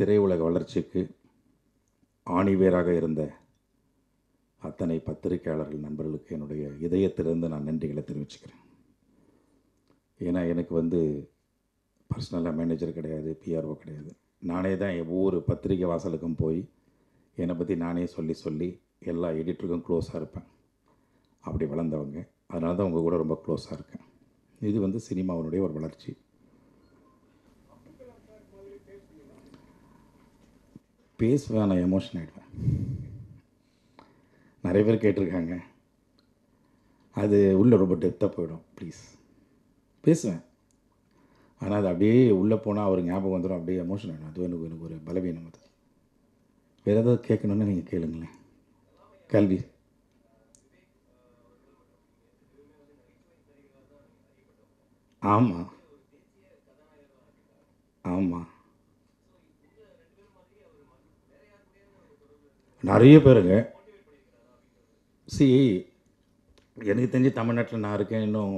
திரையுலக வளர்ச்சிக்கு ஆணிவேராக இருந்த அத்தனை பத்திரிகையாளர்கள் நண்பர்களுக்கு என்னுடைய இதயத்திலிருந்து நான் நன்றிகளை தெரிவிச்சுக்கிறேன் ஏன்னா எனக்கு வந்து பர்சனலாக மேனேஜர் கிடையாது பிஆர்ஓ கிடையாது நானே தான் ஒவ்வொரு பத்திரிகை வாசலுக்கும் போய் என்னை பற்றி நானே சொல்லி சொல்லி எல்லா எடிட்டருக்கும் க்ளோஸாக இருப்பேன் அப்படி வளர்ந்தவங்க அதனால தான் உங்கள் கூட ரொம்ப க்ளோஸாக இருக்கேன் இது வந்து சினிமாவினுடைய ஒரு வளர்ச்சி பேசுவேன் நான் எமோஷன் ஆகிடுவேன் நிறைய பேர் கேட்டிருக்காங்க அது உள்ளே ரொம்ப டெப்த்தாக போயிடும் ப்ளீஸ் பேசுவேன் ஆனால் அது அப்படியே உள்ளே போனால் அவர் ஞாபகம் வந்துடும் அப்படியே எமோஷன் ஆகிடும் அது எனக்கு எனக்கு ஒரு பலவீனம் அது வேறு ஏதாவது கேட்கணுன்னு நீங்கள் கேளுங்களேன் கல்வி ஆமாம் ஆமாம் நிறைய பேருங்க சி எனக்கு தெரிஞ்சு தமிழ்நாட்டில் நான் இருக்கேன் இன்னும்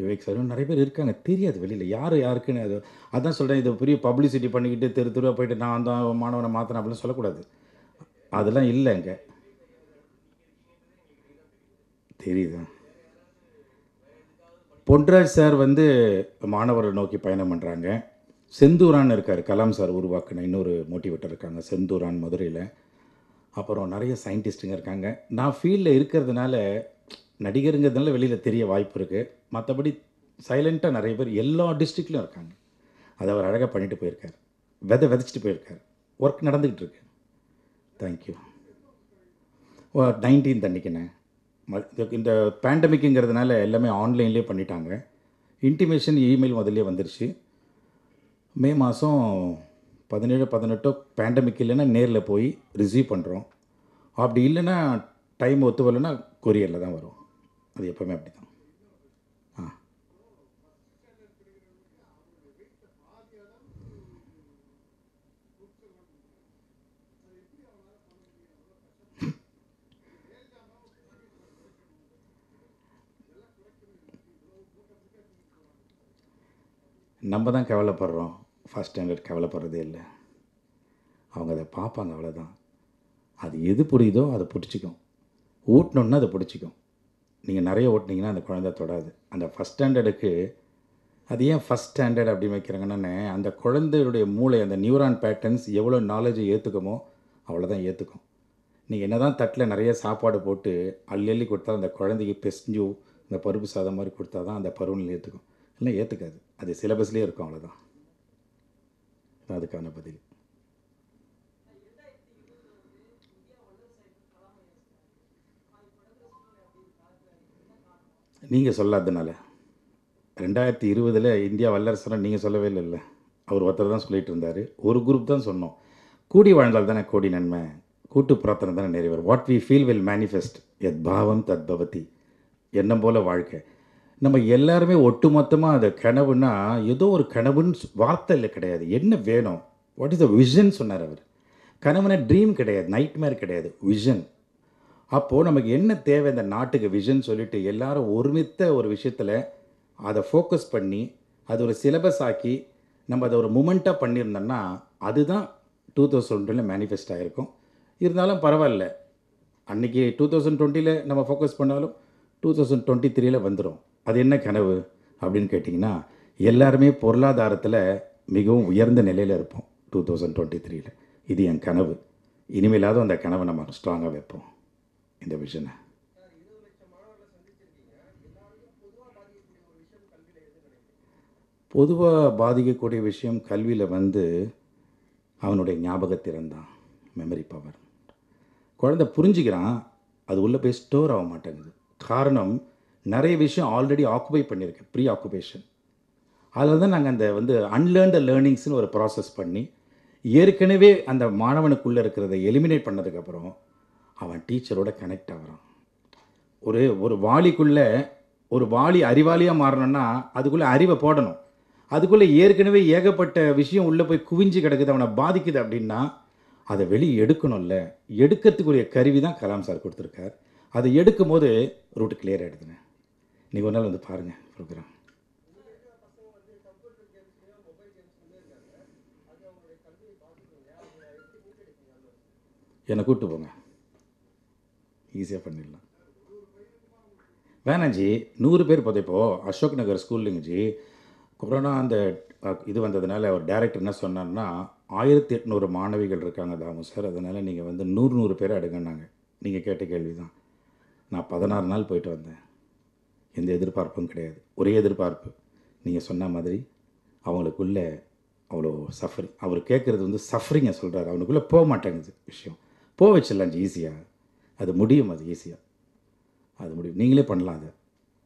விவேக் சார் நிறைய பேர் இருக்காங்க தெரியாது வெளியில் யார் யாருக்குன்னு அது அதான் சொல்கிறேன் இதை பெரிய பப்ளிசிட்டி பண்ணிக்கிட்டு தெரு தெருவாக போயிட்டு நான் அந்த மாணவனை மாற்றினேன் அப்படிலாம் சொல்லக்கூடாது அதெல்லாம் இல்லைங்க தெரியுதா பொன்ராஜ் சார் வந்து மாணவரை நோக்கி பயணம் பண்ணுறாங்க செந்தூரான்னு இருக்கார் கலாம் சார் உருவாக்கின இன்னொரு மோட்டிவேட்டர் இருக்காங்க செந்தூரான் மதுரையில் அப்புறம் நிறைய சயின்டிஸ்ட்டுங்க இருக்காங்க நான் ஃபீல்டில் இருக்கிறதுனால நடிகருங்கிறதுனால வெளியில் தெரிய வாய்ப்பு இருக்குது மற்றபடி சைலண்ட்டாக நிறைய பேர் எல்லா டிஸ்ட்ரிக்ட்லையும் இருக்காங்க அதை அவர் அழகாக பண்ணிட்டு போயிருக்கார் விதை விதைச்சிட்டு போயிருக்கார் ஒர்க் நடந்துக்கிட்டு இருக்கு தேங்க்யூ ஓ நைன்டீன் தண்ணிக்கிண்ணே இந்த பேண்டமிக்குங்கிறதுனால எல்லாமே ஆன்லைன்லேயே பண்ணிட்டாங்க இன்டிமேஷன் இமெயில் முதல்லே வந்துருச்சு மே மாதம் பதினேழு பதினெட்டோ பேண்டமிக் இல்லைன்னா நேரில் போய் ரிசீவ் பண்ணுறோம் அப்படி இல்லைன்னா டைம் ஒத்து வரலன்னா கொரியரில் தான் வரும் அது எப்போவுமே அப்படி தான் ஆ நம்ம தான் கவலைப்படுறோம் ஃபஸ்ட் ஸ்டாண்டர்ட் கவலைப்படுறதே இல்லை அவங்க அதை பார்ப்பாங்க அவ்வளோதான் அது எது புரியுதோ அதை பிடிச்சிக்கும் ஊட்டினோன்னா அதை பிடிச்சிக்கும் நீங்கள் நிறைய ஓட்டினீங்கன்னா அந்த குழந்தை தொடாது அந்த ஃபஸ்ட் ஸ்டாண்டர்டுக்கு அது ஏன் ஃபஸ்ட் ஸ்டாண்டர்ட் அப்படி வைக்கிறாங்கன்னே அந்த குழந்தையுடைய மூளை அந்த நியூரான் பேட்டர்ன்ஸ் எவ்வளோ நாலேஜை ஏற்றுக்குமோ அவ்வளோதான் ஏற்றுக்கும் நீங்கள் என்ன தான் தட்டில் நிறைய சாப்பாடு போட்டு அள்ளி கொடுத்தா அந்த குழந்தைக்கு பெஸ்ஞ்சு இந்த பருப்பு சாதம் மாதிரி கொடுத்தா தான் அந்த பருவநிலை ஏற்றுக்கும் இல்லை ஏற்றுக்காது அது சிலபஸ்லேயே இருக்கும் அவ்வளோதான் அதுக்கான பதில் நீங்கள் சொல்லாததுனால ரெண்டாயிரத்தி இருபதில் இந்தியா வல்லரசுனா நீங்கள் சொல்லவே இல்லைல்ல அவர் ஒருத்தர் தான் சொல்லிகிட்டு இருந்தார் ஒரு குரூப் தான் சொன்னோம் கூடி வாழ்ந்தால் தானே கோடி நன்மை கூட்டு பிரார்த்தனை தானே நிறைவேறும் what we feel will manifest எத் பாவம் தத் பவதி எண்ணம் போல வாழ்க்கை நம்ம எல்லாருமே ஒட்டுமொத்தமாக அந்த கனவுன்னா ஏதோ ஒரு கனவுன்னு வார்த்தை இல்லை கிடையாது என்ன வேணும் வாட் இஸ் த விஷன் சொன்னார் அவர் கனவுனா ட்ரீம் கிடையாது நைட்மேர் கிடையாது விஷன் அப்போது நமக்கு என்ன தேவை இந்த நாட்டுக்கு விஷன் சொல்லிட்டு எல்லாரும் ஒருமித்த ஒரு விஷயத்தில் அதை ஃபோக்கஸ் பண்ணி அது ஒரு சிலபஸ் ஆக்கி நம்ம அதை ஒரு மூமெண்ட்டாக பண்ணியிருந்தோம்னா அதுதான் டூ தௌசண்ட் டுவெண்ட்டியில் மேனிஃபெஸ்ட் ஆகிருக்கும் இருந்தாலும் பரவாயில்ல அன்றைக்கி டூ தௌசண்ட் டுவெண்ட்டியில் நம்ம ஃபோக்கஸ் பண்ணாலும் டூ தௌசண்ட் டுவெண்ட்டி த்ரீல வந்துடும் அது என்ன கனவு அப்படின்னு கேட்டிங்கன்னா எல்லாருமே பொருளாதாரத்தில் மிகவும் உயர்ந்த நிலையில் இருப்போம் டூ தௌசண்ட் டுவெண்ட்டி த்ரீல இது என் கனவு இனிமேலாவது அந்த கனவை நம்ம ஸ்ட்ராங்காக வைப்போம் இந்த விஷனை பொதுவாக பாதிக்கக்கூடிய விஷயம் கல்வியில் வந்து அவனுடைய ஞாபகத்திறன் தான் மெமரி பவர் குழந்தை புரிஞ்சுக்கிறான் அது உள்ளே போய் ஸ்டோர் ஆக மாட்டேங்குது காரணம் நிறைய விஷயம் ஆல்ரெடி ஆக்குபை பண்ணியிருக்கேன் ப்ரீ ஆக்குபேஷன் அதில் தான் நாங்கள் அந்த வந்து அன்லேர்ன்ட லேர்னிங்ஸ்னு ஒரு ப்ராசஸ் பண்ணி ஏற்கனவே அந்த மாணவனுக்குள்ளே இருக்கிறத எலிமினேட் பண்ணதுக்கப்புறம் அவன் டீச்சரோட கனெக்ட் ஆகிறான் ஒரு ஒரு வாளிக்குள்ளே ஒரு வாளி அறிவாளியாக மாறணும்னா அதுக்குள்ளே அறிவை போடணும் அதுக்குள்ளே ஏற்கனவே ஏகப்பட்ட விஷயம் உள்ளே போய் குவிஞ்சு கிடக்குது அவனை பாதிக்குது அப்படின்னா அதை வெளியே எடுக்கணும்ல எடுக்கிறதுக்குரிய கருவி தான் கலாம் சார் கொடுத்துருக்கார் அதை எடுக்கும் போது ரூட்டு கிளியர் ஆகிடுதுங்க நீங்கள் ஒரு நாள் வந்து பாருங்கள் ப்ரோக்ராம் என்னை கூப்பிட்டு போங்க ஈஸியாக பண்ணிடலாம் வேணாஞ்சி நூறு பேர் பார்த்தப்போ அசோக் நகர் ஜி கொரோனா அந்த இது வந்ததுனால அவர் டேரக்டர் என்ன சொன்னார்னா ஆயிரத்தி எட்நூறு மாணவிகள் இருக்காங்க தாமு சார் அதனால் நீங்கள் வந்து நூறு நூறு பேர் எடுங்கன்னாங்க நீங்கள் கேட்ட கேள்வி தான் நான் பதினாறு நாள் போயிட்டு வந்தேன் எந்த எதிர்பார்ப்பும் கிடையாது ஒரே எதிர்பார்ப்பு நீங்கள் சொன்ன மாதிரி அவங்களுக்குள்ளே அவ்வளோ சஃபரிங் அவர் கேட்குறது வந்து சஃபரிங்கை சொல்கிறார் அவனுக்குள்ளே போக மாட்டேங்குது விஷயம் போக வச்சிடலாம் ஈஸியாக அது முடியும் அது ஈஸியாக அது முடியும் நீங்களே பண்ணலாம் அதை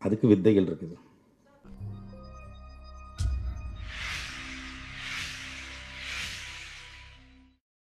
அதுக்கு வித்தைகள் இருக்குது